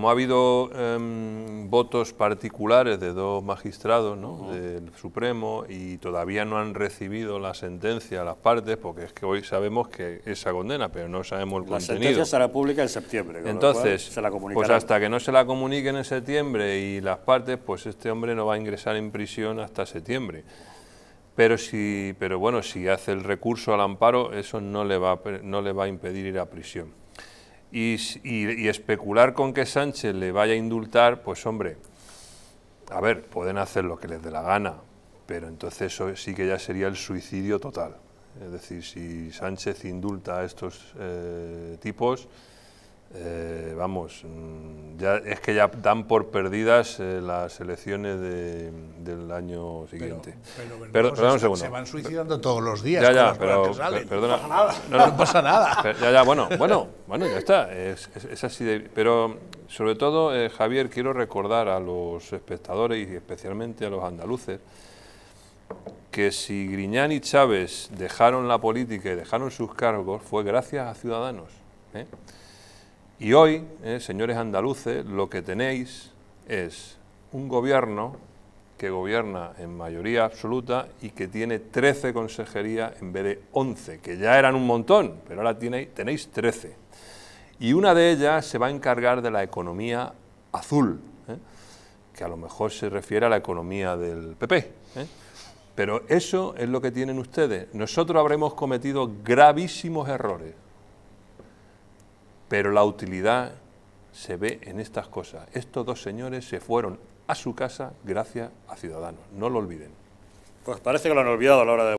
Como ha habido em, votos particulares de dos magistrados del Supremo y todavía no han recibido la sentencia a las partes, porque es que hoy sabemos que esa condena, pero no sabemos el contenido. La sentencia será pública en septiembre. Entonces, pues hasta que no se la comuniquen en septiembre y las partes, pues este hombre no va a ingresar en prisión hasta septiembre. Pero, si, pero bueno, si hace el recurso al amparo, eso no le va, no le va a impedir ir a prisión y, especular con que Sánchez le vaya a indultar, pues hombre, a ver, pueden hacer lo que les dé la gana, pero entonces eso sí que ya sería el suicidio total. Es decir, si Sánchez indulta a estos eh, tipos, eh, vamos, mm, ya, es que ya dan por perdidas eh, las elecciones del año siguiente. Pero, Perdón, pues, Se van suicidando todos los días. Ya, ya, pero, no pasa nada. ya, ya, bueno, bueno, bueno, ya está. Es, así Pero sobre todo, eh, Javier, quiero recordar a los espectadores y especialmente a los andaluces que si Griñán y Chávez dejaron la política y dejaron sus cargos fue gracias a Ciudadanos. Y hoy, eh, señores andaluces, lo que tenéis es un gobierno que gobierna en mayoría absoluta y que tiene 13 consejerías en vez de 11, que ya eran un montón, pero ahora tenéis 13. Y una de ellas se va a encargar de la economía azul, ¿eh? que a lo mejor se refiere a la economía del PP. ¿eh? Pero eso es lo que tienen ustedes. Nosotros habremos cometido gravísimos errores, pero la utilidad se ve en estas cosas. Estos dos señores se fueron a su casa gracias a Ciudadanos. No lo olviden. Pues parece que lo han olvidado a la hora de...